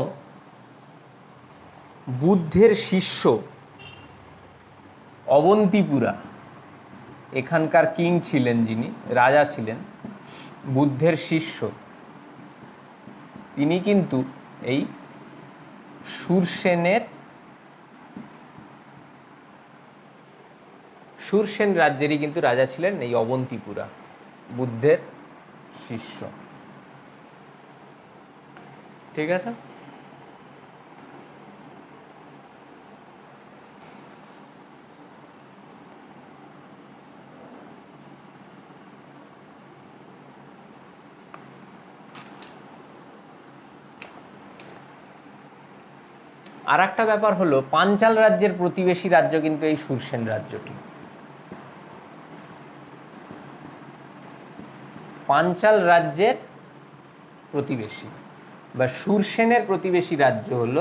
বুদ্ধের শিষ্য অবন্তিপুরা এখানকার কিং ছিলেন যিনি রাজা ছিলেন বুদ্ধের শিষ্য তিনি কিন্তু এই সুরসেনের সুরসেন রাজ্যেরই কিন্তু রাজা ছিলেন এই অবন্তিপুরা বুদ্ধের শিষ্য ঠিক আছে আর একটা ব্যাপার হলো পাঞ্চাল রাজ্যের প্রতিবেশী রাজ্য কিন্তু এই সুরসেন রাজ্যটি পাঞ্চাল রাজ্যের প্রতিবেশী বা সুরসেনের প্রতিবেশী রাজ্য হল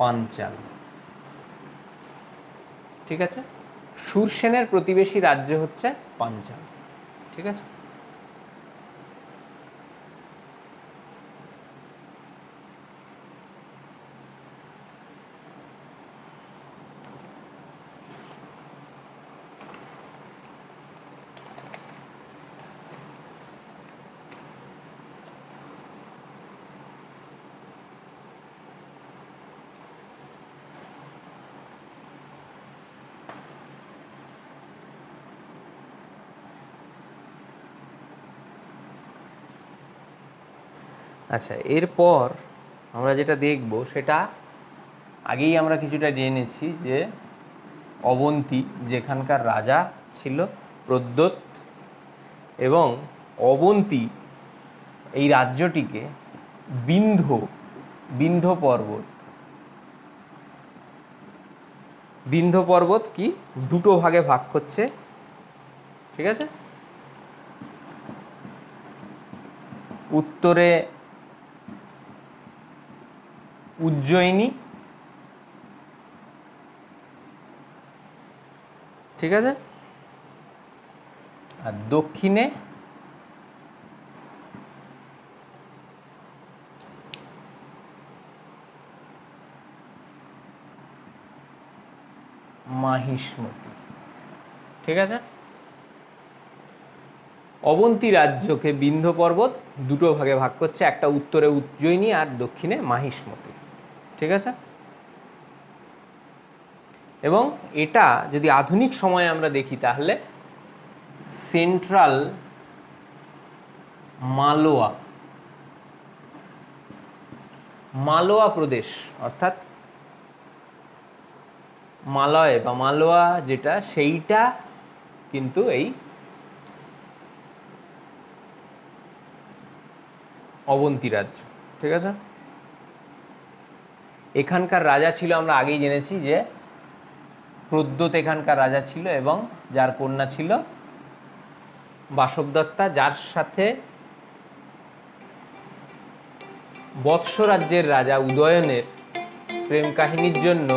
পাঞ্চাল ঠিক আছে সুরসেনের প্রতিবেশী রাজ্য হচ্ছে পাঞ্চাল ঠিক আছে আচ্ছা এরপর আমরা যেটা দেখব সেটা আগেই আমরা কিছুটা জেনেছি যে অবন্তী যেখানকার রাজা ছিল প্রদ্যোত এবং অবন্তী এই রাজ্যটিকে বিন্ধ বিন্ধ পর্বত বিন্ধ পর্বত কি দুটো ভাগে ভাগ করছে ঠিক আছে উত্তরে উজ্জয়িনী ঠিক আছে আর দক্ষিণে মাহিষ্মতি ঠিক আছে অবন্তী রাজ্যকে বিন্ধ্য পর্বত দুটো ভাগে ভাগ করছে একটা উত্তরে উজ্জয়িনী আর দক্ষিণে মাহিষ্মতি ঠিক আছে এবং এটা যদি আধুনিক সময়ে আমরা দেখি তাহলে সেন্ট্রাল মালোয়া মালোয়া প্রদেশ অর্থাৎ মালয় বা মালোয়া যেটা সেইটা কিন্তু এই অবন্তী রাজ্য ঠিক আছে এখানকার রাজা ছিল আমরা আগেই জেনেছি যে প্রদ্যোত এখানকার রাজা ছিল এবং যার কন্যা ছিল বাসবদত্তা যার সাথে বৎস রাজ্যের রাজা উদয়নের প্রেম কাহিনীর জন্য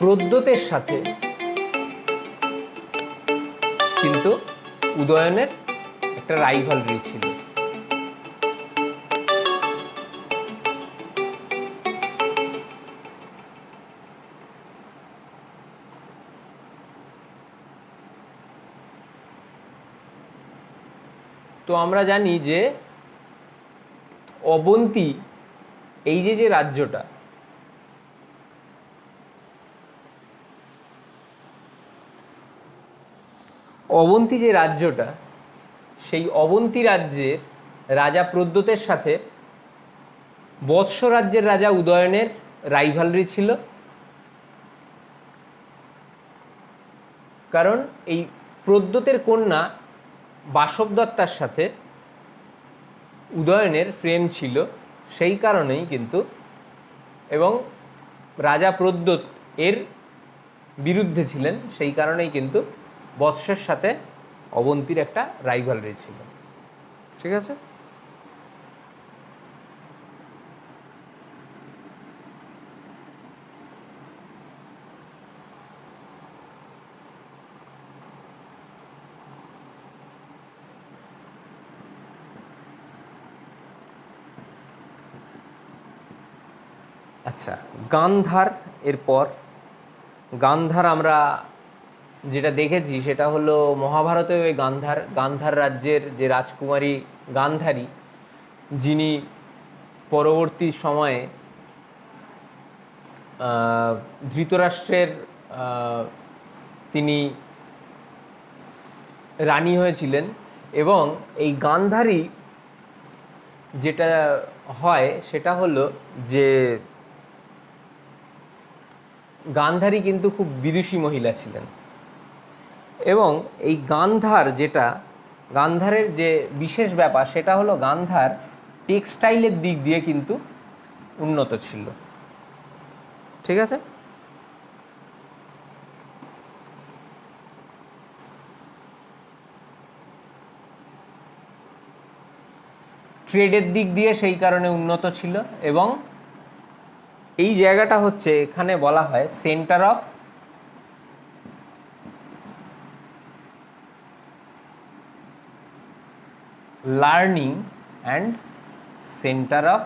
প্রদ্যোতের সাথে কিন্তু উদয়নের একটা রাইভাল ছিল আমরা জানি যে অবন্তী এই যে যে রাজ্যটা অবন্তী যে রাজ্যটা সেই অবন্তী রাজ্যের রাজা প্রদ্যোতের সাথে বৎস রাজ্যের রাজা উদয়নের রাইভালরি ছিল কারণ এই প্রদ্যোতের কন্যা বাসবদত্তার সাথে উদয়নের প্রেম ছিল সেই কারণেই কিন্তু এবং রাজা প্রদ্যোত এর বিরুদ্ধে ছিলেন সেই কারণেই কিন্তু বৎসের সাথে অবন্তীর একটা রাইভালরি ছিল ঠিক আছে আচ্ছা গান্ধার এরপর গান্ধার আমরা যেটা দেখেছি সেটা হলো মহাভারতে ওই গান্ধার গান্ধার রাজ্যের যে রাজকুমারী গান্ধারী যিনি পরবর্তী সময়ে ধৃতরাষ্ট্রের তিনি রানী হয়েছিলেন এবং এই গান্ধারী যেটা হয় সেটা হলো যে গান্ধারী কিন্তু খুব বিদুষী মহিলা ছিলেন এবং এই গান্ধার যেটা গান্ধারের যে বিশেষ ব্যাপার সেটা হলো গান্ধার টেক্সটাইলের দিক দিয়ে কিন্তু উন্নত ছিল ঠিক আছে ট্রেডের দিক দিয়ে সেই কারণে উন্নত ছিল এবং এই জায়গাটা হচ্ছে এখানে বলা হয় centre of learning and centre of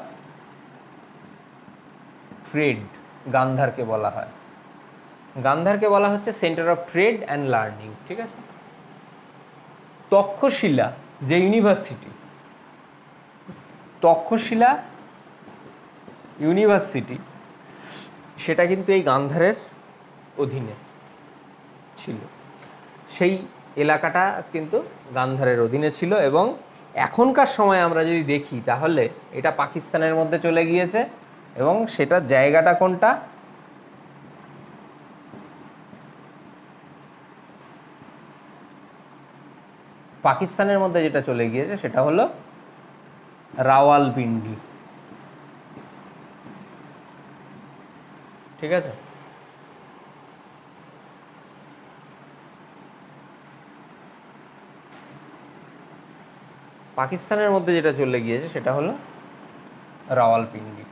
trade গান্ধারকে বলা হয় গান্ধারকে বলা হচ্ছে centre of trade and learning ঠিক আছে তক্ষশিলা যে ইউনিভার্সিটি তক্ষশিলা ইউনিভার্সিটি সেটা কিন্তু এই গান্ধারের অধীনে ছিল সেই এলাকাটা কিন্তু গান্ধারের অধীনে ছিল এবং এখনকার সময় আমরা যদি দেখি তাহলে এটা পাকিস্তানের মধ্যে চলে গিয়েছে এবং সেটা জায়গাটা কোনটা পাকিস্তানের মধ্যে যেটা চলে গিয়েছে সেটা হলো রাওয়ালপিন্ডি ঠিক আছে পাকিস্তানের মধ্যে যেটা চলে গিয়েছে সেটা হলো রাওয়ালপিন্ডি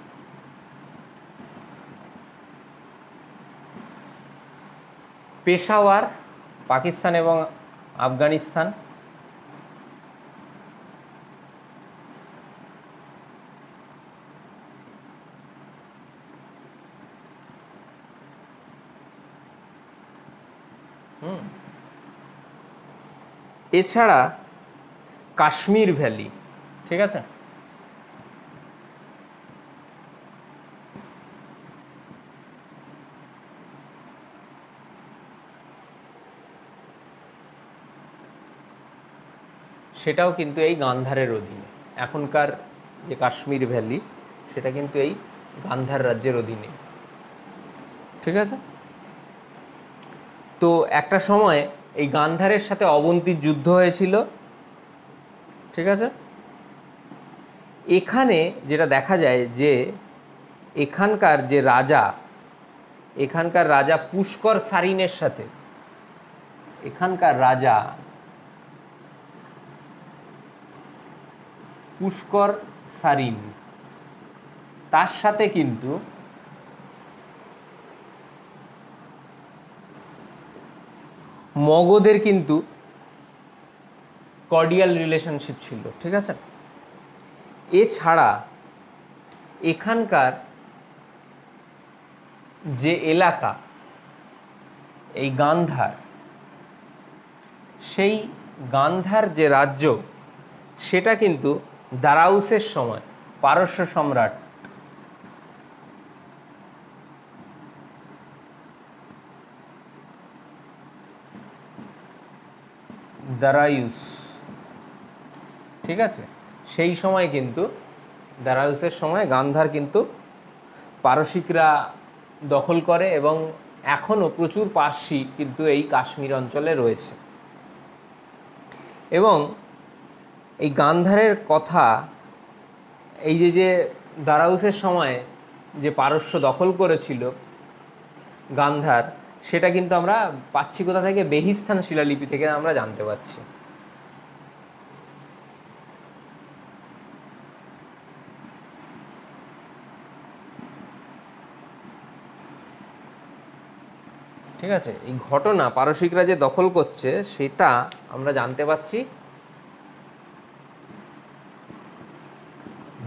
পেশাওয়ার পাকিস্তান এবং আফগানিস্তান এছাড়া কাশ্মীর ভ্যালি ঠিক আছে সেটাও কিন্তু এই গান্ধারের অধীনে এখনকার যে কাশ্মীর ভ্যালি সেটা কিন্তু এই গান্ধার রাজ্যের অধীনে ঠিক আছে তো একটা সময় এই গান্ধারের সাথে অবন্তীর যুদ্ধ হয়েছিল ঠিক আছে এখানে যেটা দেখা যায় যে এখানকার যে রাজা এখানকার রাজা পুষ্কর সারিনের সাথে এখানকার রাজা পুষ্কর সারিন তার সাথে কিন্তু মগধের কিন্তু কর্ডিয়াল রিলেশনশিপ ছিল ঠিক আছে এছাড়া এখানকার যে এলাকা এই গান্ধার সেই গান্ধার যে রাজ্য সেটা কিন্তু দারাউসের সময় পারস্য সম্রাট দারায়ুস ঠিক আছে সেই সময় কিন্তু দারায়ুসের সময় গান্ধার কিন্তু পারসিকরা দখল করে এবং এখনও প্রচুর পার্সি কিন্তু এই কাশ্মীর অঞ্চলে রয়েছে এবং এই গান্ধারের কথা এই যে যে দারাউসের সময় যে পারস্য দখল করেছিল গান্ধার সেটা কিন্তু আমরা পাচ্ছি কোথা থেকে বেহিস্থান শিলালিপি থেকে আমরা জানতে পারছি ঠিক আছে এই ঘটনা পারসিকরা যে দখল করছে সেটা আমরা জানতে পারছি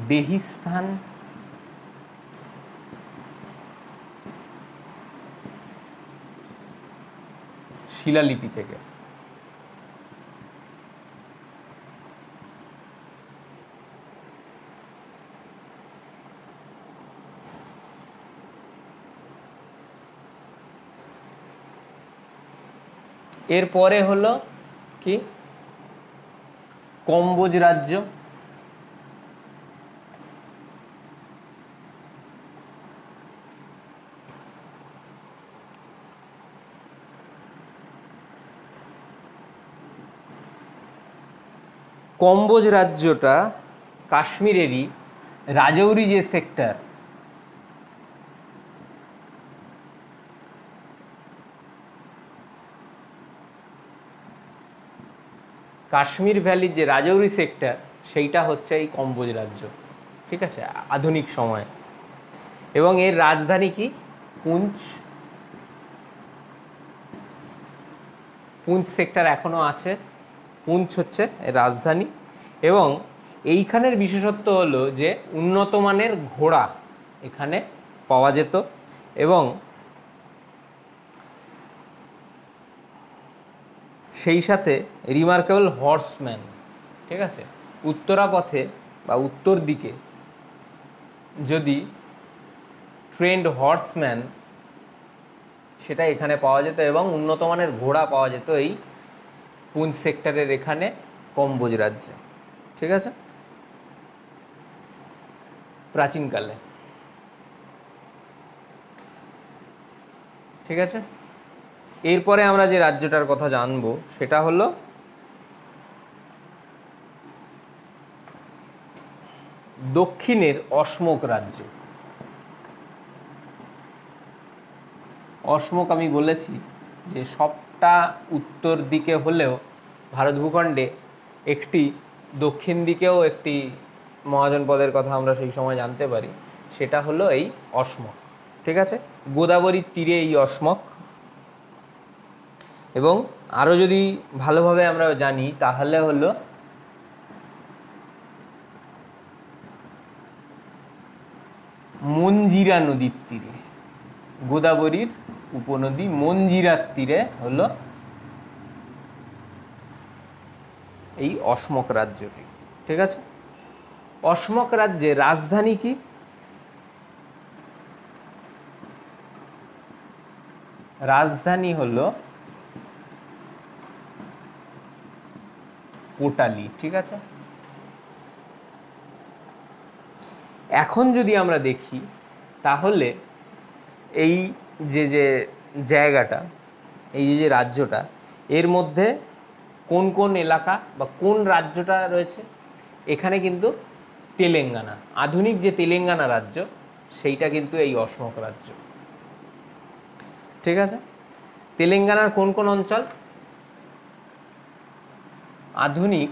বেহিস্থান শিলালিপি থেকে এরপরে হলো কি কম্বোজ রাজ্য কম্বোজ রাজ্যটা কাশ্মীরেরই রাজৌরি যে সেক্টর কাশ্মীর ভ্যালির যে রাজৌরি সেক্টর সেইটা হচ্ছে এই কম্বোজ রাজ্য ঠিক আছে আধুনিক সময়ে এবং এর রাজধানী কি পুঞ্চ পুঞ্চ সেক্টর এখনও আছে পুঞ্চ হচ্ছে রাজধানী এবং এইখানের বিশেষত্ব হলো যে উন্নত মানের ঘোড়া এখানে পাওয়া যেত এবং সেই সাথে রিমার্কেবল হর্সম্যান ঠিক আছে উত্তরা পথে বা উত্তর দিকে যদি ট্রেন্ড হর্সম্যান সেটা এখানে পাওয়া যেত এবং উন্নত মানের ঘোড়া পাওয়া যেত এই কোন সেক্টরের এখানে কম্বোজ রাজ্য ঠিক আছে প্রাচীনকালে ঠিক আছে এরপরে আমরা যে রাজ্যটার কথা জানব সেটা হলো দক্ষিণের অশমক রাজ্য অসমক আমি বলেছি যে সব অনেকটা উত্তর দিকে হলেও ভারত ভূখণ্ডে একটি দক্ষিণ দিকেও একটি মহাজন পদের কথা আমরা সেই সময় জানতে পারি সেটা হলো এই অসমক ঠিক আছে গোদাবরীর তীরে এই অসমক এবং আরও যদি ভালোভাবে আমরা জানি তাহলে হলো মঞ্জিরা নদীর তীরে গোদাবরীর উপনদী মঞ্জিরার তীরে হল এই অসমক রাজ্যটি ঠিক আছে অসমক রাজ্যে রাজধানী কি রাজধানী হল কোটালি ঠিক আছে এখন যদি আমরা দেখি তাহলে এই যে যে জায়গাটা এই যে যে রাজ্যটা এর মধ্যে কোন কোন এলাকা বা কোন রাজ্যটা রয়েছে এখানে কিন্তু তেলেঙ্গানা আধুনিক যে তেলেঙ্গানা রাজ্য সেইটা কিন্তু এই অশোক রাজ্য ঠিক আছে তেলেঙ্গানার কোন কোন অঞ্চল আধুনিক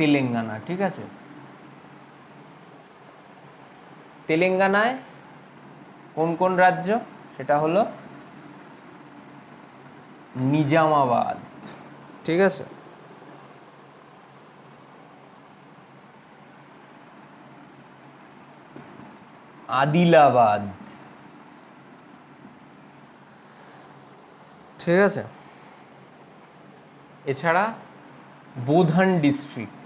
তেলেঙ্গানা ঠিক আছে তেলেঙ্গানায় কোন কোন রাজ্য সেটা হলো নিজামাবাদ ঠিক আছে আদিলাবাদ ঠিক আছে এছাড়া বোধান ডিস্ট্রিক্ট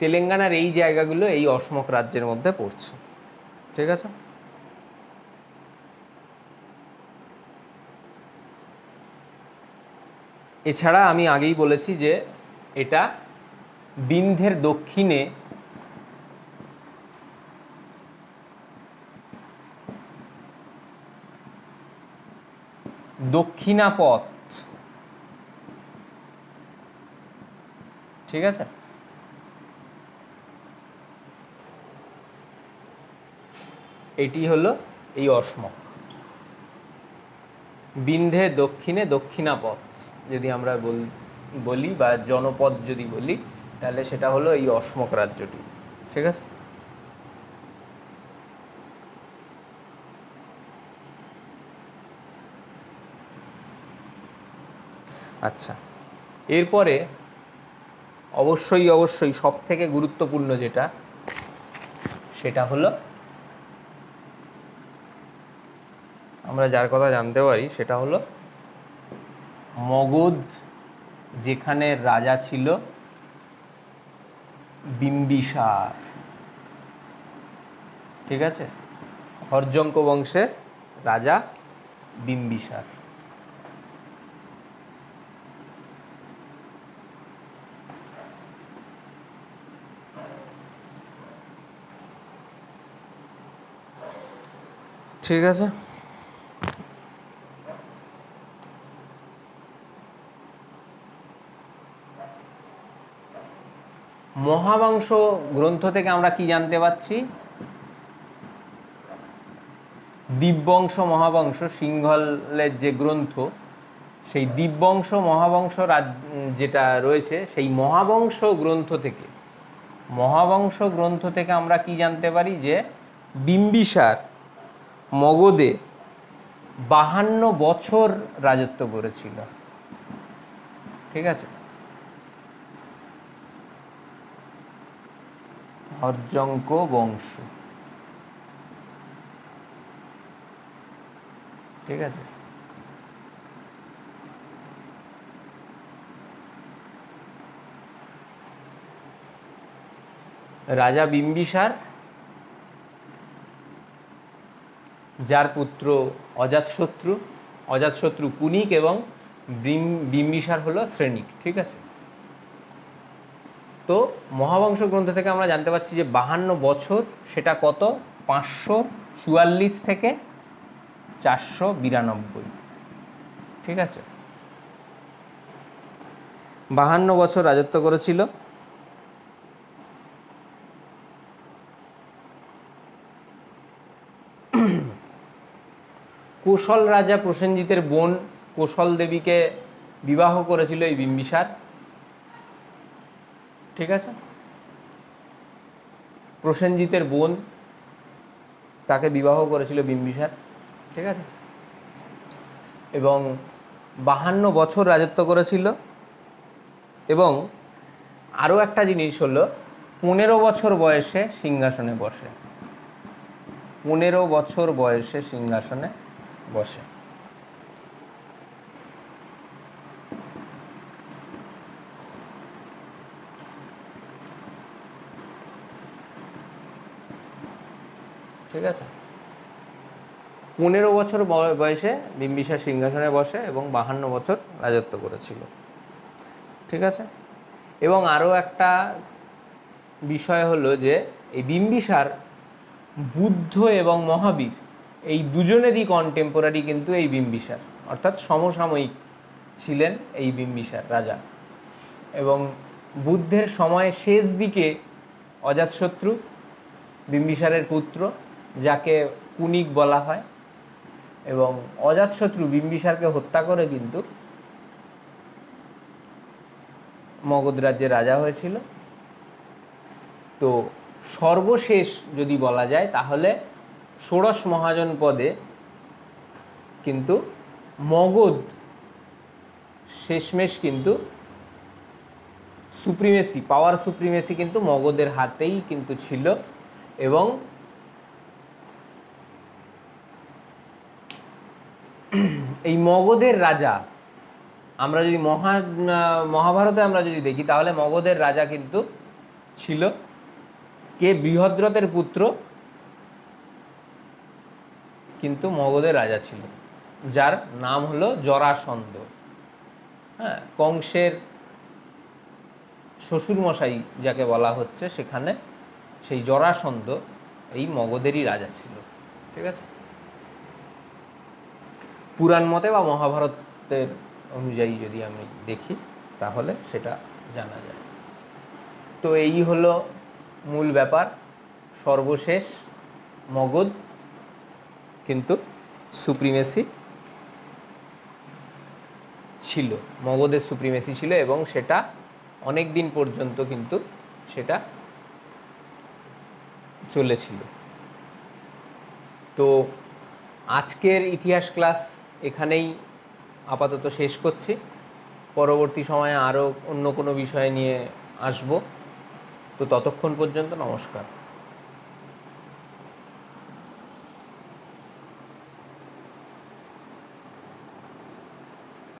তেলেঙ্গানার এই জায়গাগুলো এই অসমক রাজ্যের মধ্যে পড়ছে ঠিক আছে এছাড়া আমি আগেই বলেছি যে এটা বিন্ধের দক্ষিণে দক্ষিণাপথ ঠিক আছে এটি হলো এই অসমক বিন্ধে দক্ষিণে দক্ষিণাপথ যদি আমরা বলি বা জনপদ যদি বলি তাহলে সেটা হলো এই অসমক রাজ্যটি ঠিক আছে আচ্ছা এরপরে অবশ্যই অবশ্যই সব থেকে গুরুত্বপূর্ণ যেটা সেটা হলো আমরা যার কথা জানতে পারি সেটা হলো মগধ যেখানে রাজা ছিল বিম্বিসার ঠিক আছে হরজঙ্ক বংশের রাজা বিম্বিসার ঠিক আছে মহাবংশ গ্রন্থ থেকে আমরা কি জানতে পাচ্ছি দিব্যংশ মহাবংশ সিংহলের যে গ্রন্থ সেই দিব্যংশ মহাবংশ রাজ যেটা রয়েছে সেই মহাবংশ গ্রন্থ থেকে মহাবংশ গ্রন্থ থেকে আমরা কি জানতে পারি যে বিম্বিসার মগধে বাহান্ন বছর রাজত্ব করেছিল ঠিক আছে হর্যঙ্ক বংশ ঠিক আছে রাজা বিম্বিসার যার পুত্র অজাতশত্রু অজাতশত্রু কুনিক এবং বিম্বিসার হলো শ্রেণিক ঠিক আছে তো মহাবংশ গ্রন্থ থেকে আমরা জানতে পারছি যে বাহান্ন বছর সেটা কত পাঁচশো চুয়াল্লিশ থেকে চারশো বিরানব্বই ঠিক আছে বাহান্ন বছর রাজত্ব করেছিল কোশল রাজা প্রসেনজিতের বোন কোশল দেবীকে বিবাহ করেছিল এই বিম্বিসার ঠিক আছে প্রসেনজিতের বোন তাকে বিবাহ করেছিল বিম্বিসার ঠিক আছে এবং বাহান্ন বছর রাজত্ব করেছিল এবং আরও একটা জিনিস হলো পনেরো বছর বয়সে সিংহাসনে বসে পনেরো বছর বয়সে সিংহাসনে বসে ঠিক আছে পনেরো বছর বয়সে বিম্বিসার সিংহাসনে বসে এবং বাহান্ন বছর রাজত্ব করেছিল ঠিক আছে এবং আরও একটা বিষয় হলো যে এই বিম্বিসার বুদ্ধ এবং মহাবীর এই দুজনেরই কন্টেম্পোরারি কিন্তু এই বিম্বিসার অর্থাৎ সমসাময়িক ছিলেন এই বিম্বিসার রাজা এবং বুদ্ধের সময় শেষ দিকে অজাতশত্রু বিম্বিসারের পুত্র যাকে কুনিক বলা হয় এবং অজাতশত্রু বিম্বিসারকে হত্যা করে কিন্তু মগধ রাজ্যের রাজা হয়েছিল তো সর্বশেষ যদি বলা যায় তাহলে ষোড়শ মহাজন পদে কিন্তু মগধ শেষমেশ কিন্তু সুপ্রিমেসি পাওয়ার সুপ্রিমেসি কিন্তু মগধের হাতেই কিন্তু ছিল এবং এই মগধের রাজা আমরা যদি মহা মহাভারতে আমরা যদি দেখি তাহলে মগধের রাজা কিন্তু ছিল কে বৃহদ্রতের পুত্র কিন্তু মগধের রাজা ছিল যার নাম হলো জরাসন্ধ হ্যাঁ কংসের শ্বশুরমশাই যাকে বলা হচ্ছে সেখানে সেই জরাসন্ধ এই মগধেরই রাজা ছিল ঠিক আছে পুরাণ মতে বা মহাভারতের অনুযায়ী যদি আমি দেখি তাহলে সেটা জানা যায় তো এই হলো মূল ব্যাপার সর্বশেষ মগধ কিন্তু সুপ্রিমেসি ছিল মগধের সুপ্রিমেসি ছিল এবং সেটা অনেক দিন পর্যন্ত কিন্তু সেটা চলেছিল তো আজকের ইতিহাস ক্লাস এখানেই আপাতত শেষ করছি পরবর্তী সময়ে আরও অন্য কোনো বিষয় নিয়ে আসব তো ততক্ষণ পর্যন্ত নমস্কার